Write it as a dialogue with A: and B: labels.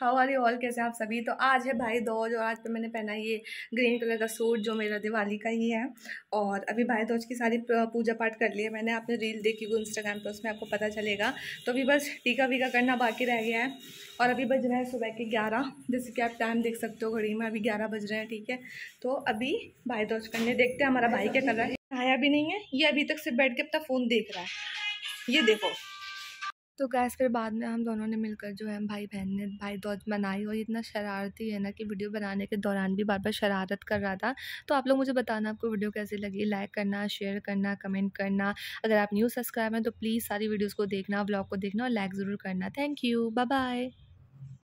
A: how are you all कैसे आप सभी तो आज है भाई दोज और आज पे मैंने पहना ये ग्रीन कलर का सूट जो मेरा दिवाली का ही है और अभी भाई दोज की सारी पूजा पाठ कर लिए मैंने आपने रील देखी हुई इंस्टाग्राम पर उसमें आपको पता चलेगा तो अभी बस टीका वीका करना बाकी रह गया है और अभी बज रहा है सुबह के ग्यारह जैसे कि आप टाइम देख सकते हो घड़ी में अभी ग्यारह बज रहे हैं ठीक है तो अभी भाई दोज करने देखते हैं हमारा भाई क्या कर रहा है आया भी नहीं है ये अभी तक सिर्फ बैठ के अपना फ़ोन देख रहा है ये देखो
B: तो गैस फिर बाद में हम दोनों ने मिलकर जो है हम भाई बहन ने भाई दौज मनाई और इतना शरारती है ना कि वीडियो बनाने के दौरान भी बार बार शरारत कर रहा था तो आप लोग मुझे बताना आपको वीडियो कैसी लगी लाइक करना शेयर करना कमेंट करना अगर आप न्यू सब्सक्राइब हैं तो प्लीज़ सारी वीडियोज़ को देखना ब्लॉग को देखना और लाइक ज़रूर करना थैंक यू बाय